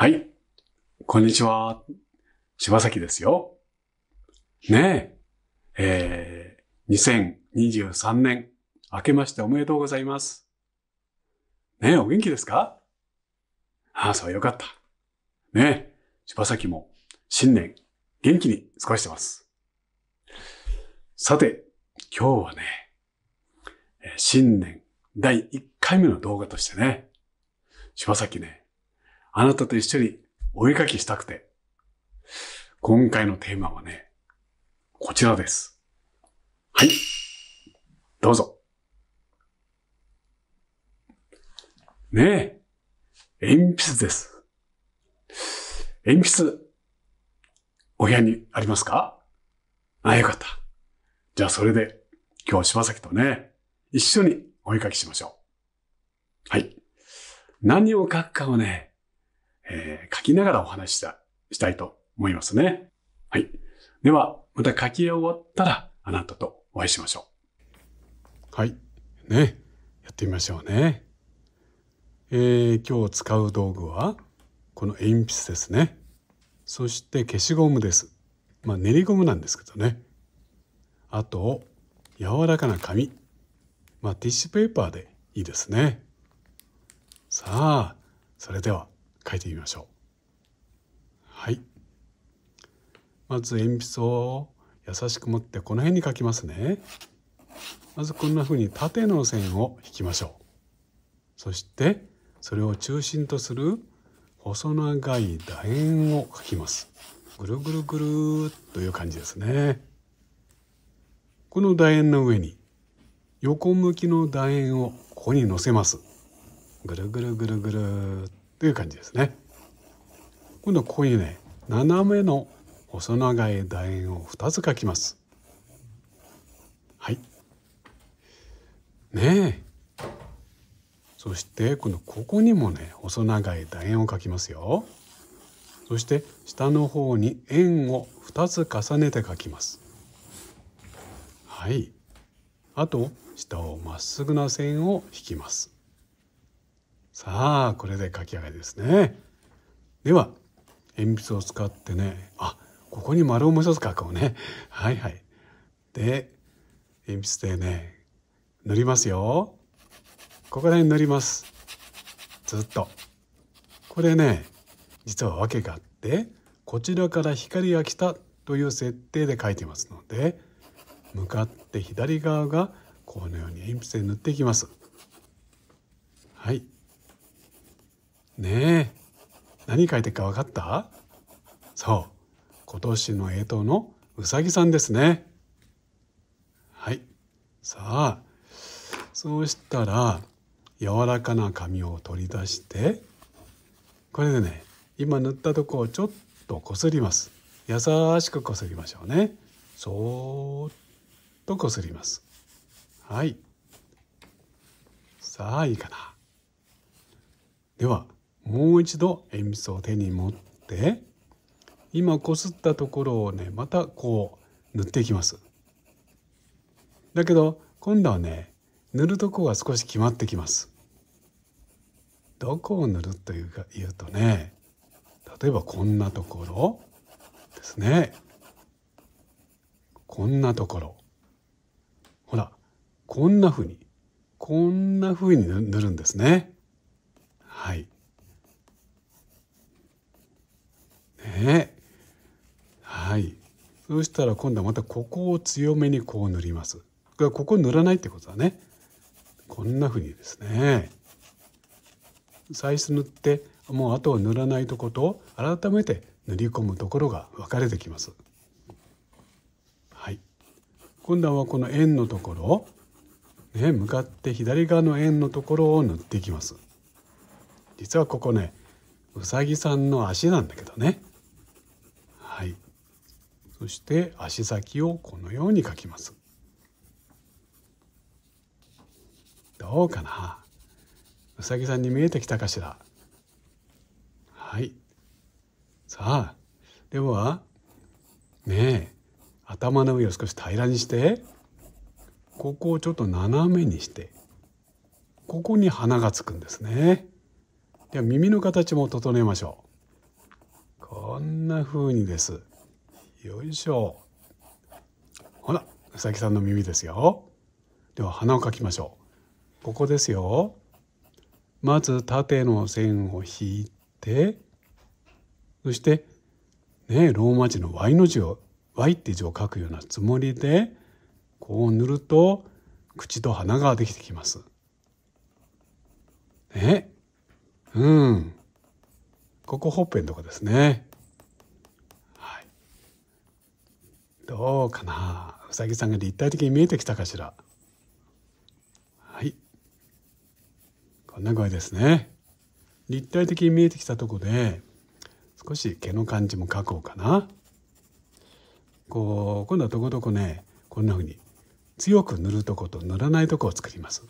はい。こんにちは。柴崎ですよ。ねえ。えー、2023年、明けましておめでとうございます。ねえ、お元気ですかああ、そうよかった。ねえ、柴崎も新年、元気に過ごしてます。さて、今日はね、新年第1回目の動画としてね、柴崎ね、あなたと一緒にお絵かきしたくて。今回のテーマはね、こちらです。はい。どうぞ。ねえ。鉛筆です。鉛筆、お部屋にありますかあ、よかった。じゃあそれで、今日柴崎とね、一緒にお絵かきしましょう。はい。何を書くかをね、えー、書きながらお話ししたしたいと思いますね。はい。では、また書き終わったら、あなたとお会いしましょう。はい。ね。やってみましょうね。えー、今日使う道具は、この鉛筆ですね。そして消しゴムです。まあ、練りゴムなんですけどね。あと、柔らかな紙。まあ、ティッシュペーパーでいいですね。さあ、それでは。書いてみましょう。はい。まず鉛筆を優しく持ってこの辺に書きますね。まずこんな風に縦の線を引きましょう。そしてそれを中心とする細長い楕円を描きます。ぐるぐるぐるという感じですね。この楕円の上に横向きの楕円をここに乗せます。ぐるぐるぐるぐるという感じですね。今度はここにね斜めの細長い楕円を2つ描きます。はい。ねえ。そして今度ここにもね細長い楕円を描きますよ。そして下の方に円を2つ重ねて描きます。はい。あと下をまっすぐな線を引きます。さあこれで書き上げですねでは鉛筆を使ってねあここに丸をもう一つ書こうねはいはいで鉛筆でね塗りますよここら辺塗りますずっとこれね実は訳があってこちらから光が来たという設定で書いてますので向かって左側がこのように鉛筆で塗っていきますはいねえ何書いてるか分かったそう今年の干支のうさぎさんですね。はいさあそうしたら柔らかな紙を取り出してこれでね今塗ったとこをちょっとこすります優しくこすりましょうねそーっとこすりますはいさあいいかなではもう一度鉛筆を手に持って今こすったところをねまたこう塗っていきます。だけど今度はね塗るとこが少し決まってきます。どこを塗るというか言うとね例えばこんなところですねこんなところほらこんなふうにこんなふうに塗るんですねはいねはいそうしたら今度はまたここを強めにこう塗りますここ塗らないってことはねこんな風にですね最初塗ってもうあとは塗らないとこと改めて塗り込むところが分かれてきます。はい、今度はこの円のところね、向かって左側の円のところを塗っていきます。実はここねうさぎさんの足なんだけどねはい、そして足先をこのように描きますどうかなうさぎさんに見えてきたかしらはいさあではねえ頭の上を少し平らにしてここをちょっと斜めにしてここに鼻がつくんですね。では耳の形も整えましょう。こんな風にですよいしょほらうさぎさんの耳ですよでは鼻をかきましょうここですよまず縦の線を引いてそしてねローマ字の Y の字を Y って字を書くようなつもりでこう塗ると口と鼻ができてきます。ねうんここほっぺんとこですね。はい。どうかなうさぎさんが立体的に見えてきたかしら。はい。こんな具合ですね。立体的に見えてきたとこで、少し毛の感じも描こうかな。こう、今度はとことこね、こんな風に強く塗るとこと塗らないとこを作ります。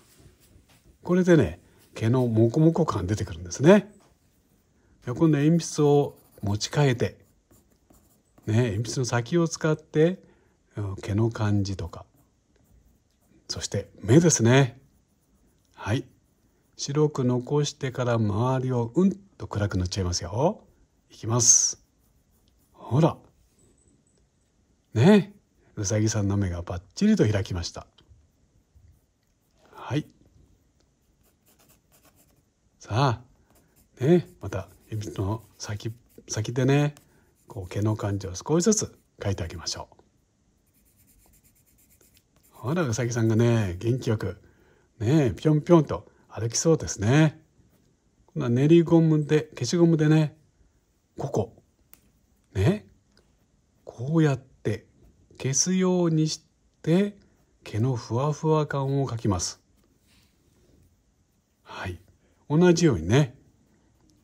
これでね、毛のモコモコ感出てくるんですね。今度鉛筆を持ち替えて、ね、鉛筆の先を使って毛の感じとかそして目ですねはい白く残してから周りをうんと暗く塗っちゃいますよいきますほらねうさぎさんの目がバッチリと開きましたはいさあねまた鉛筆の先先でねこう毛の感じを少しずつ描いてあげましょう。ほらうさぎさんがね元気よくねぴょんぴょんと歩きそうですね。こな練りゴムで消しゴムでねここねこうやって消すようにして毛のふわふわ感を描きます。はい同じようにね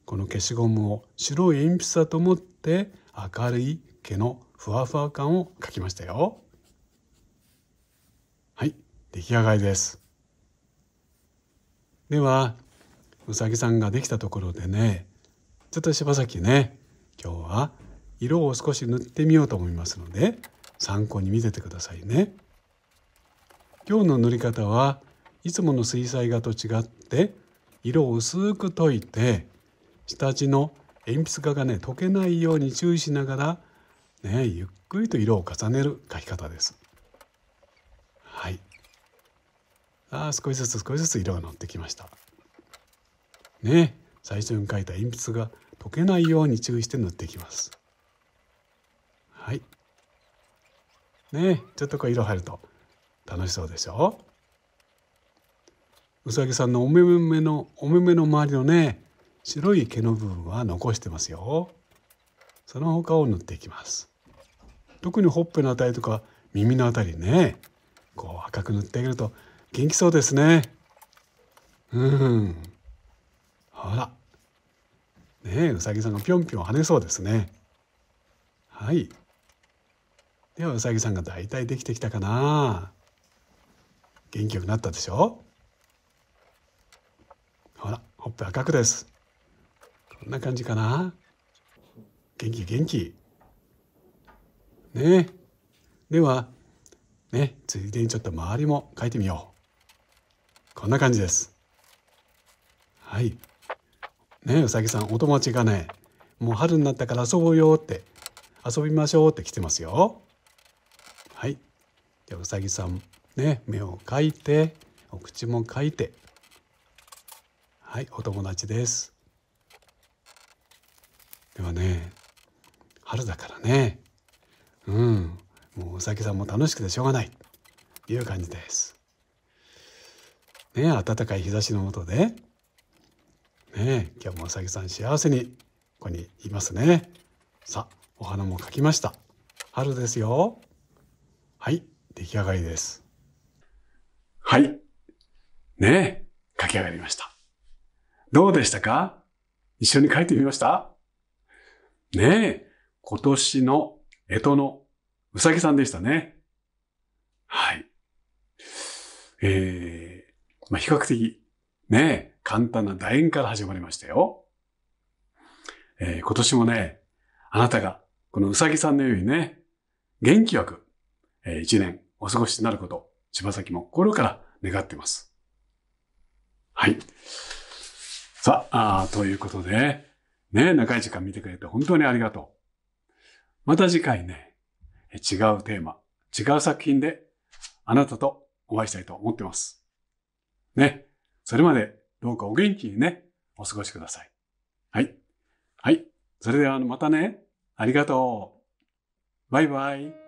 この消しゴムを白い鉛筆だと思って明るい毛のふわふわ感を描きましたよ。はい、出来上がりです。では、うさぎさんができたところでね、ちょっと柴崎ね、今日は色を少し塗ってみようと思いますので、参考に見ててくださいね。今日の塗り方はいつもの水彩画と違って色を薄く溶いて下地の鉛筆画がね溶けないように注意しながら、ね、ゆっくりと色を重ねる描き方です。はい、あ少しずつ少しずつ色がのってきました。ね最初に描いた鉛筆が溶けないように注意して塗っていきます。はい。ねちょっとこう色入ると楽しそうでしょうさぎさんのお目目のお目目の周りのね白い毛の部分は残してますよその他を塗っていきます特にほっぺのあたりとか耳のあたりねこう赤く塗ってあげると元気そうですねうんほらねうさぎさんがぴょんぴょん跳ねそうですねはいではうさぎさんが大体できてきたかな元気よくなったでしょほらほっぺ赤くですこんな感じかな元気元気ねではねついでにちょっと周りも書いてみようこんな感じですはいねうさぎさんお友達がねもう春になったから遊ぼうよって遊びましょうって来てますよはいじゃうさぎさんね目を描いてお口も描いてはいお友達ですはね春だからねうんもうお酒さんも楽しくてしょうがないという感じです。ね暖かい日差しの下でね今日もお酒さん幸せにここにいますね。さあお花も描きました。春ですよ。はい、出来上がりです。はい。ねえ、書き上がりました。どうでしたか一緒に書いてみましたねえ、今年の江戸のうさぎさんでしたね。はい。えー、まあ、比較的、ねえ、簡単な楕円から始まりましたよ。えー、今年もね、あなたが、このうさぎさんのようにね、元気よく、えー、一年お過ごしになること、柴崎も心から願っています。はい。さあ、あということで、ね、長い時間見てくれて本当にありがとう。また次回ね、違うテーマ、違う作品であなたとお会いしたいと思ってます。ね。それまでどうかお元気にね、お過ごしください。はい。はい。それではまたね、ありがとう。バイバイ。